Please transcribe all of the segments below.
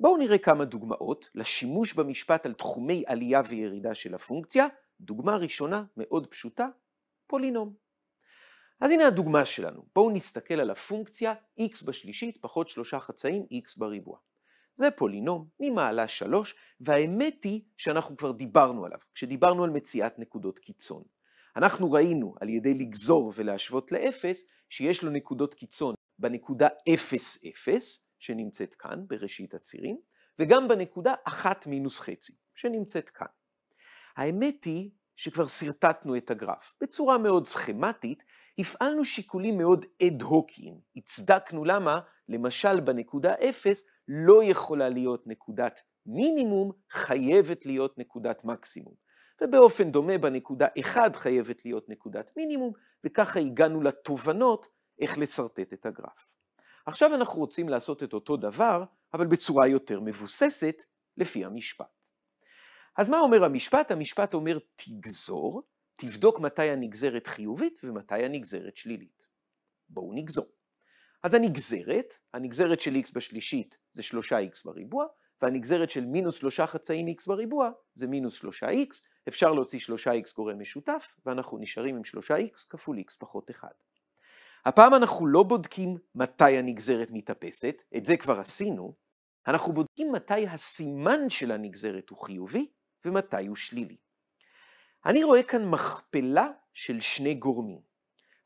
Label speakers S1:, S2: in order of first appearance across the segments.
S1: בואו נראה כמה דוגמאות לשימוש במשפט על תחומי עלייה וירידה של הפונקציה. דוגמה ראשונה מאוד פשוטה, פולינום. אז הנה הדוגמה שלנו. בואו נסתכל על הפונקציה x בשלישית פחות שלושה חצאים x בריבוע. זה פולינום ממעלה 3, והאמת היא שאנחנו כבר דיברנו עליו, כשדיברנו על מציאת נקודות קיצון. אנחנו ראינו על ידי לגזור ולהשוות לאפס, שיש לו נקודות קיצון בנקודה 0, 0, שנמצאת כאן בראשית הצירים, וגם בנקודה אחת מינוס חצי שנמצאת כאן. האמת היא שכבר שרטטנו את הגרף. בצורה מאוד סכמטית, הפעלנו שיקולים מאוד אד-הוקיים. הצדקנו למה, למשל בנקודה אפס, לא יכולה להיות נקודת מינימום, חייבת להיות נקודת מקסימום. ובאופן דומה בנקודה 1 חייבת להיות נקודת מינימום, וככה הגענו לתובנות איך לשרטט את הגרף. עכשיו אנחנו רוצים לעשות את אותו דבר, אבל בצורה יותר מבוססת, לפי המשפט. אז מה אומר המשפט? המשפט אומר תגזור, תבדוק מתי הנגזרת חיובית ומתי הנגזרת שלילית. בואו נגזור. אז הנגזרת, הנגזרת של x בשלישית זה 3x בריבוע, והנגזרת של מינוס 3 חצאים x בריבוע זה מינוס 3x, אפשר להוציא 3x גורם משותף, ואנחנו נשארים עם 3x כפול x פחות 1. הפעם אנחנו לא בודקים מתי הנגזרת מתאפסת, את זה כבר עשינו, אנחנו בודקים מתי הסימן של הנגזרת הוא חיובי ומתי הוא שלילי. אני רואה כאן מכפלה של שני גורמים.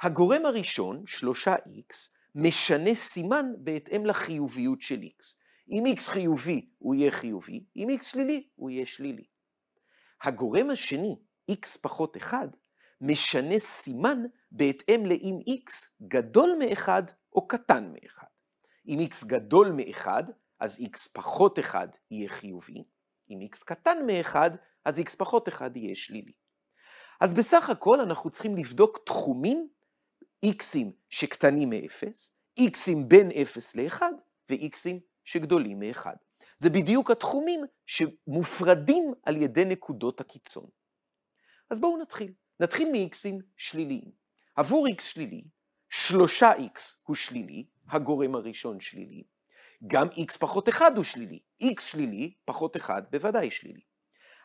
S1: הגורם הראשון, 3x, משנה סימן בהתאם לחיוביות של x. אם x חיובי, הוא יהיה חיובי, אם x שלילי, הוא יהיה שלילי. הגורם השני, x פחות 1, משנה סימן בהתאם לאם x גדול מאחד או קטן מאחד. אם x גדול מאחד, אז x פחות 1 יהיה חיובי, אם x קטן מאחד, אז x פחות 1 יהיה שלילי. אז בסך הכל אנחנו צריכים לבדוק תחומים, x'ים שקטנים מ-0, x'ים בין 0 ל-1 וxים שגדולים מ-1. זה בדיוק התחומים שמופרדים על ידי נקודות הקיצון. אז בואו נתחיל. נתחיל מ-x'ים שליליים. עבור x שלילי, שלושה x הוא שלילי, הגורם הראשון שלילי. גם x פחות 1 הוא שלילי. x שלילי פחות 1 בוודאי שלילי.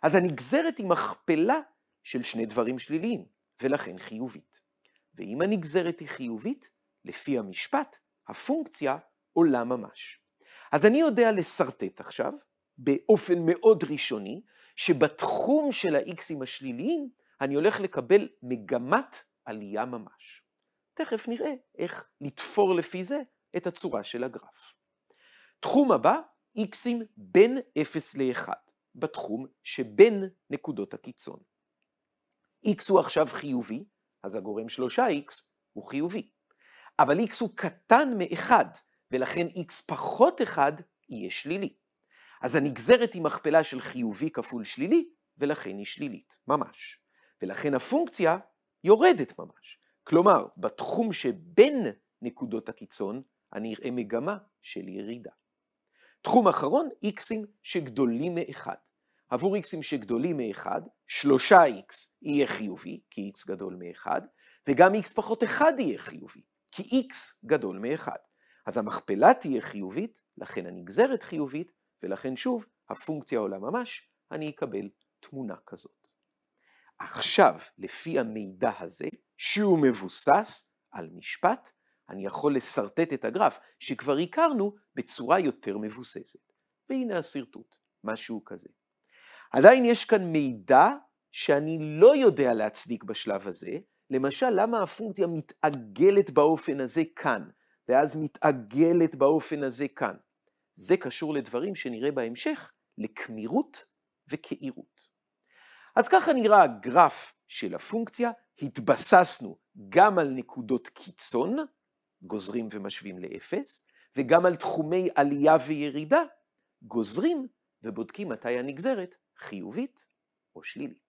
S1: אז הנגזרת היא מכפלה של שני דברים שליליים, ולכן חיובית. ואם הנגזרת היא חיובית, לפי המשפט, הפונקציה עולה ממש. אז אני יודע לשרטט עכשיו, באופן מאוד ראשוני, שבתחום של ה-x'ים השליליים, אני הולך לקבל מגמת עלייה ממש. תכף נראה איך לתפור לפי זה את הצורה של הגרף. תחום הבא, איקסים בין 0 ל-1, בתחום שבין נקודות הקיצון. x הוא עכשיו חיובי, אז הגורם 3x הוא חיובי. אבל x הוא קטן מ-1, ולכן x פחות 1 יהיה שלילי. אז הנגזרת היא מכפלה של חיובי כפול שלילי, ולכן היא שלילית, ממש. ולכן הפונקציה יורדת ממש. כלומר, בתחום שבין נקודות הקיצון, אני אראה מגמה של ירידה. תחום אחרון, איקסים שגדולים מאחד. עבור איקסים שגדולים מאחד, שלושה איקס יהיה חיובי, כי איקס גדול מאחד, וגם איקס פחות אחד יהיה חיובי, כי איקס גדול מאחד. אז המכפלה תהיה חיובית, לכן הנגזרת חיובית, ולכן שוב, הפונקציה עולה ממש, אני אקבל תמונה כזאת. עכשיו, לפי המידע הזה, שהוא מבוסס על משפט, אני יכול לשרטט את הגרף שכבר הכרנו בצורה יותר מבוססת. והנה השרטוט, משהו כזה. עדיין יש כאן מידע שאני לא יודע להצדיק בשלב הזה, למשל למה הפונקציה מתעגלת באופן הזה כאן, ואז מתעגלת באופן הזה כאן. זה קשור לדברים שנראה בהמשך, לכמירות וקהירות. אז ככה נראה הגרף של הפונקציה, התבססנו גם על נקודות קיצון, גוזרים ומשווים לאפס, וגם על תחומי עלייה וירידה, גוזרים ובודקים מתי הנגזרת חיובית או שלילית.